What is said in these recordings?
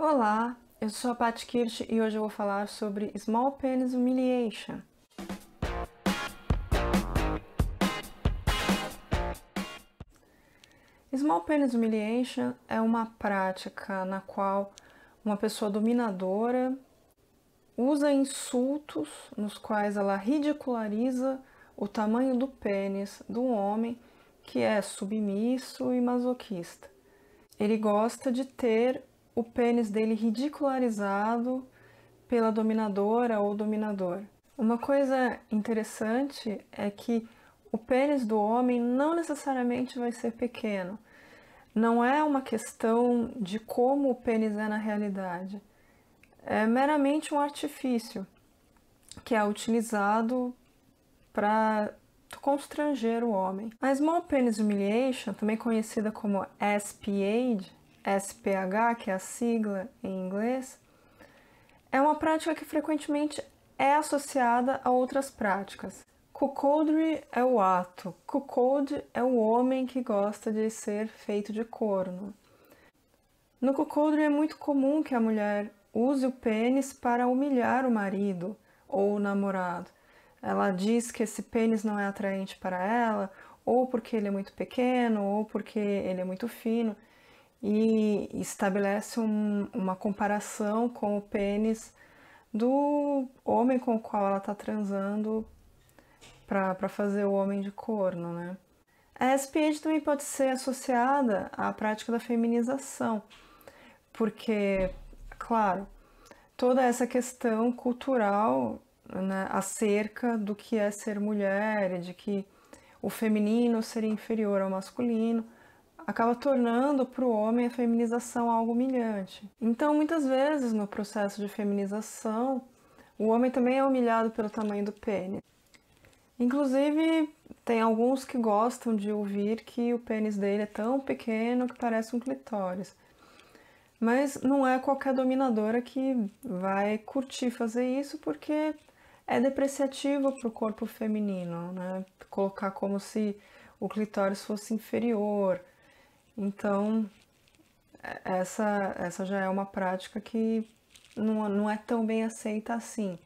Olá, eu sou a Patti Kirsch e hoje eu vou falar sobre Small Penis Humiliation. Small Penis Humiliation é uma prática na qual uma pessoa dominadora usa insultos nos quais ela ridiculariza o tamanho do pênis do homem que é submisso e masoquista. Ele gosta de ter o pênis dele ridicularizado pela dominadora ou dominador. Uma coisa interessante é que o pênis do homem não necessariamente vai ser pequeno. Não é uma questão de como o pênis é na realidade. É meramente um artifício que é utilizado para constranger o homem. A Small Penis Humiliation, também conhecida como SPH, SPH, que é a sigla em inglês, é uma prática que frequentemente é associada a outras práticas. Cuckoldry é o ato, cuckold é o homem que gosta de ser feito de corno. No cuckoldry é muito comum que a mulher use o pênis para humilhar o marido ou o namorado. Ela diz que esse pênis não é atraente para ela, ou porque ele é muito pequeno, ou porque ele é muito fino e estabelece um, uma comparação com o pênis do homem com o qual ela está transando para fazer o homem de corno, né? A SPH também pode ser associada à prática da feminização, porque, claro, toda essa questão cultural né, acerca do que é ser mulher, de que o feminino seria inferior ao masculino, acaba tornando para o homem a feminização algo humilhante. Então, muitas vezes no processo de feminização, o homem também é humilhado pelo tamanho do pênis. Inclusive, tem alguns que gostam de ouvir que o pênis dele é tão pequeno que parece um clitóris. Mas não é qualquer dominadora que vai curtir fazer isso porque é depreciativo para o corpo feminino, né? Colocar como se o clitóris fosse inferior, então, essa, essa já é uma prática que não, não é tão bem aceita assim.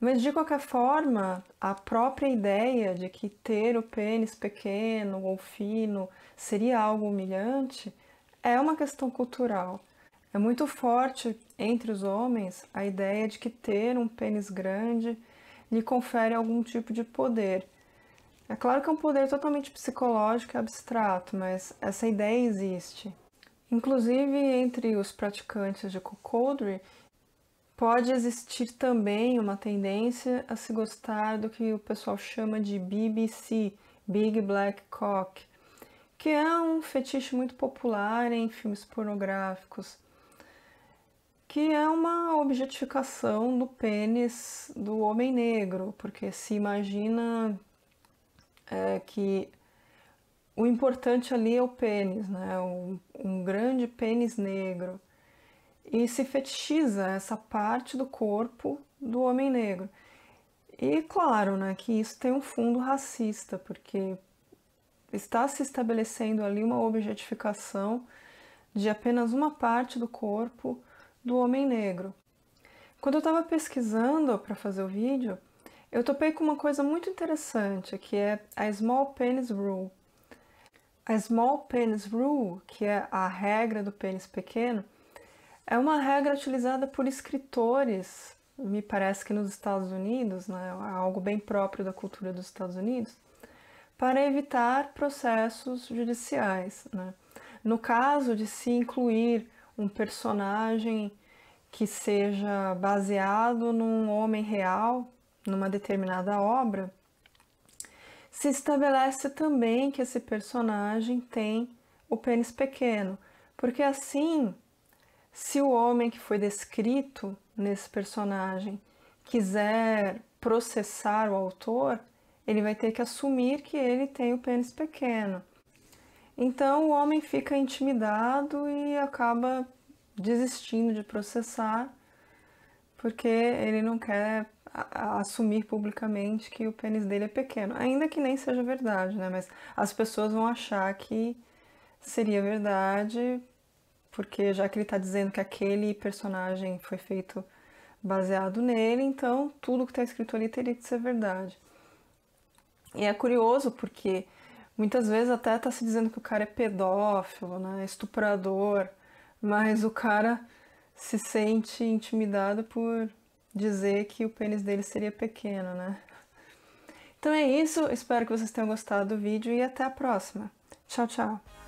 Mas de qualquer forma, a própria ideia de que ter o pênis pequeno ou fino seria algo humilhante é uma questão cultural. É muito forte entre os homens a ideia de que ter um pênis grande lhe confere algum tipo de poder. É claro que é um poder totalmente psicológico e abstrato, mas essa ideia existe. Inclusive, entre os praticantes de Cocodre, pode existir também uma tendência a se gostar do que o pessoal chama de BBC, Big Black Cock, que é um fetiche muito popular em filmes pornográficos, que é uma objetificação do pênis do homem negro, porque se imagina é que o importante ali é o pênis, né? um, um grande pênis negro. E se fetichiza essa parte do corpo do homem negro. E claro, né, que isso tem um fundo racista, porque está se estabelecendo ali uma objetificação de apenas uma parte do corpo do homem negro. Quando eu estava pesquisando para fazer o vídeo, eu topei com uma coisa muito interessante, que é a Small Penis Rule. A Small Penis Rule, que é a regra do pênis pequeno, é uma regra utilizada por escritores, me parece que nos Estados Unidos, né, algo bem próprio da cultura dos Estados Unidos, para evitar processos judiciais. Né? No caso de se incluir um personagem que seja baseado num homem real, numa determinada obra, se estabelece também que esse personagem tem o pênis pequeno, porque assim, se o homem que foi descrito nesse personagem quiser processar o autor, ele vai ter que assumir que ele tem o pênis pequeno. Então o homem fica intimidado e acaba desistindo de processar, porque ele não quer a, a assumir publicamente que o pênis dele é pequeno, ainda que nem seja verdade, né? Mas as pessoas vão achar que seria verdade, porque já que ele está dizendo que aquele personagem foi feito baseado nele, então tudo que está escrito ali teria que ser verdade. E é curioso porque muitas vezes até está se dizendo que o cara é pedófilo, né, estuprador, mas o cara se sente intimidado por dizer que o pênis dele seria pequeno, né? Então é isso, espero que vocês tenham gostado do vídeo e até a próxima. Tchau, tchau!